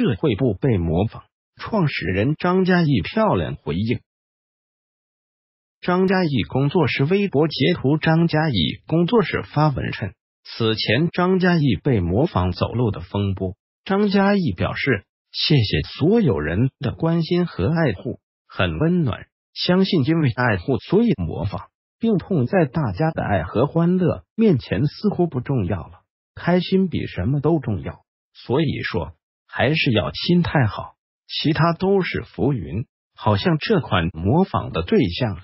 社会部被模仿，创始人张嘉译漂亮回应。张嘉译工作室微博截图，张嘉译工作室发文称：“此前张嘉译被模仿走路的风波，张嘉译表示谢谢所有人的关心和爱护，很温暖。相信因为爱护，所以模仿。病痛在大家的爱和欢乐面前似乎不重要了，开心比什么都重要。所以说。”还是要心态好，其他都是浮云。好像这款模仿的对象了。